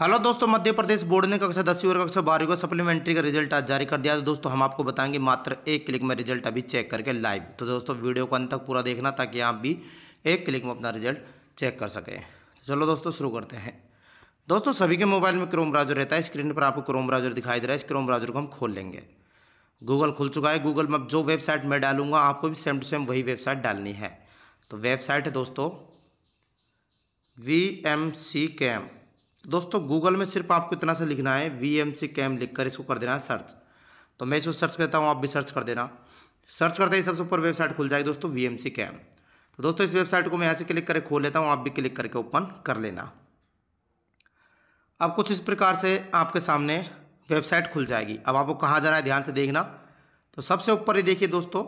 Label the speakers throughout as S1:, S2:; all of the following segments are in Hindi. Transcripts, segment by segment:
S1: हेलो दोस्तों मध्य प्रदेश बोर्ड ने कक्षा दसवीं और कक्षा बारहवीं का सप्लीमेंट्री का रिजल्ट आज जारी कर दिया तो दोस्तों हम आपको बताएंगे मात्र एक क्लिक में रिजल्ट अभी चेक करके लाइव तो दोस्तों वीडियो को अंत तक पूरा देखना ताकि आप भी एक क्लिक में अपना रिजल्ट चेक कर सकें तो चलो दोस्तों शुरू करते हैं दोस्तों सभी के मोबाइल में क्रोम ब्राउजर रहता है स्क्रीन पर आपको क्रोम ब्राउजर दिखाई दे रहा है इस क्रोम ब्राउजर को हम खोल लेंगे गूगल खुल चुका है गूगल में जो वेबसाइट मैं डालूंगा आपको भी सेम टू सेम वही वेबसाइट डालनी है तो वेबसाइट है दोस्तों वी एम सी कैम्प दोस्तों गूगल में सिर्फ आपको इतना सा लिखना है वी एम सी कैम लिख कर इसको कर देना है सर्च तो मैं इसको सर्च करता हूँ आप भी सर्च कर देना सर्च करते ही सबसे ऊपर वेबसाइट खुल जाएगी दोस्तों वी एम सी कैम तो दोस्तों इस वेबसाइट को मैं यहाँ से क्लिक करके खोल लेता हूँ आप भी क्लिक करके ओपन कर लेना अब कुछ इस प्रकार से आपके सामने वेबसाइट खुल जाएगी अब आपको कहाँ जाना है ध्यान से देखना तो सबसे ऊपर ही देखिए दोस्तों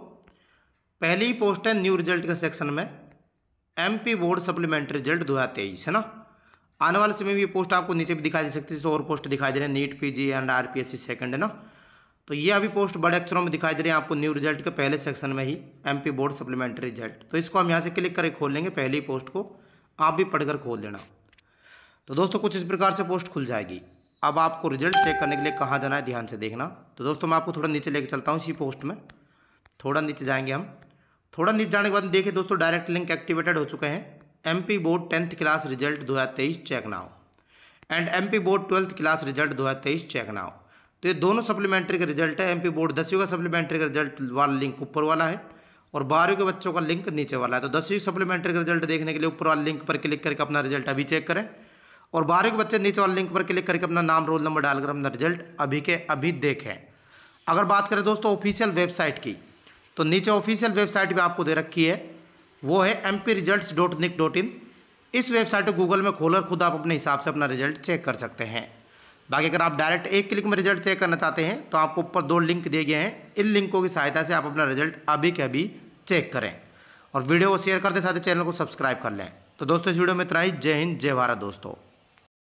S1: पहली पोस्ट है न्यू रिजल्ट के सेक्शन में एमपी बोर्ड सप्लीमेंट्री रिजल्ट 2023 है ना आने वाले समय में ये पोस्ट आपको नीचे भी दिखाई दे सकती है और पोस्ट दिखाई दे रहे हैं NEET PG and RPSC second है ना तो ये अभी पोस्ट बड़े अक्षरों में दिखाई दे रहे हैं आपको न्यू रिजल्ट के पहले सेक्शन में ही एमपी बोर्ड सप्लीमेंट्री रिजल्ट तो इसको हम यहाँ से क्लिक करके खोल लेंगे पहले पोस्ट को आप भी पढ़कर खोल देना तो दोस्तों कुछ इस प्रकार से पोस्ट खुल जाएगी अब आपको रिजल्ट चेक करने के लिए कहाँ जाना है ध्यान से देखना तो दोस्तों मैं आपको थोड़ा नीचे लेकर चलता हूँ इसी पोस्ट में थोड़ा नीचे जाएंगे हम थोड़ा नीचे जाने के बाद देखिए दोस्तों डायरेक्ट लिंक एक्टिवेटेड हो चुके हैं MP board tenth class result 2023 check now and P board twelfth class result 2023 check now तो ये दोनों सप्लीमेंट्री के रिजल्ट है एमपी बोर्ड दसवीं का सप्लीमेंट्री का रिजल्ट वाला लिंक ऊपर वाला है और बारहवीं के बच्चों का लिंक नीचे वाला है तो दसवीं सप्लीमेंट्री का रिजल्ट देखने के लिए ऊपर वाले लिंक पर क्लिक करके अपना रिजल्ट अभी चेक करें और बारहवीं के बच्चे नीचे वाले लिंक पर क्लिक करके अपना नाम रोल नंबर डालकर अपना रिजल्ट अभी के अभी देखें अगर बात करें दोस्तों ऑफिशियल वेबसाइट की तो नीचे ऑफिशियल वेबसाइट भी आपको दे रखी है वो है M P result dot nic dot in इस वेबसाइट को गूगल में खोलकर खुद आप अपने हिसाब से अपना रिजल्ट चेक कर सकते हैं बाकी अगर आप डायरेक्ट एक क्लिक में रिजल्ट चेक करना चाहते हैं तो आपको ऊपर दो लिंक दिए गए हैं इन लिंकों की सहायता से आप अपना रिजल्ट अभी के अभी चेक करें और वीडियो को शेयर करते साथ ही चैनल को सब्सक्राइब कर लें तो दोस्तों इस वीडियो में इतना ही जय हिंद जय भारत दोस्तों